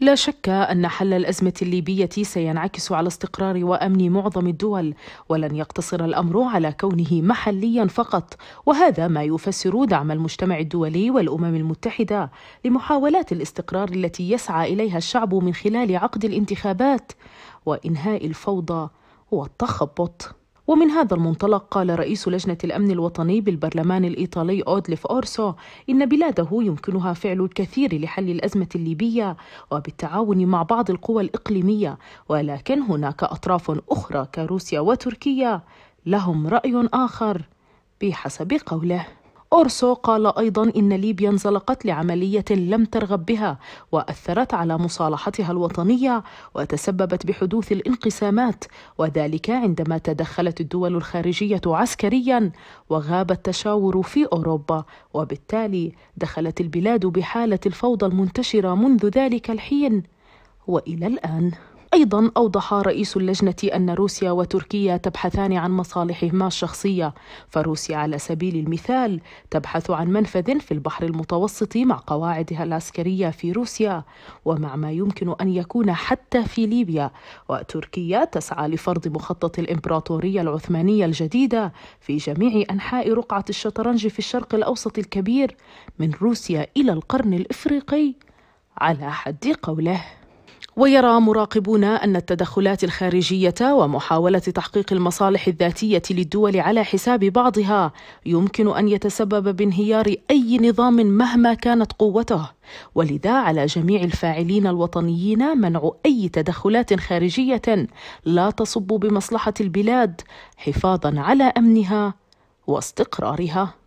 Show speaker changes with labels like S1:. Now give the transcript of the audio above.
S1: لا شك أن حل الأزمة الليبية سينعكس على استقرار وأمن معظم الدول، ولن يقتصر الأمر على كونه محليا فقط، وهذا ما يفسر دعم المجتمع الدولي والأمم المتحدة لمحاولات الاستقرار التي يسعى إليها الشعب من خلال عقد الانتخابات وإنهاء الفوضى والتخبط. ومن هذا المنطلق قال رئيس لجنة الأمن الوطني بالبرلمان الإيطالي أودليف أورسو إن بلاده يمكنها فعل الكثير لحل الأزمة الليبية وبالتعاون مع بعض القوى الإقليمية ولكن هناك أطراف أخرى كروسيا وتركيا لهم رأي آخر بحسب قوله أورسو قال أيضا إن ليبيا انزلقت لعملية لم ترغب بها وأثرت على مصالحتها الوطنية وتسببت بحدوث الانقسامات وذلك عندما تدخلت الدول الخارجية عسكريا وغاب التشاور في أوروبا وبالتالي دخلت البلاد بحالة الفوضى المنتشرة منذ ذلك الحين وإلى الآن أيضا أوضح رئيس اللجنة أن روسيا وتركيا تبحثان عن مصالحهما الشخصية فروسيا على سبيل المثال تبحث عن منفذ في البحر المتوسط مع قواعدها العسكرية في روسيا ومع ما يمكن أن يكون حتى في ليبيا وتركيا تسعى لفرض مخطط الإمبراطورية العثمانية الجديدة في جميع أنحاء رقعة الشطرنج في الشرق الأوسط الكبير من روسيا إلى القرن الإفريقي على حد قوله ويرى مراقبون أن التدخلات الخارجية ومحاولة تحقيق المصالح الذاتية للدول على حساب بعضها يمكن أن يتسبب بانهيار أي نظام مهما كانت قوته ولذا على جميع الفاعلين الوطنيين منع أي تدخلات خارجية لا تصب بمصلحة البلاد حفاظا على أمنها واستقرارها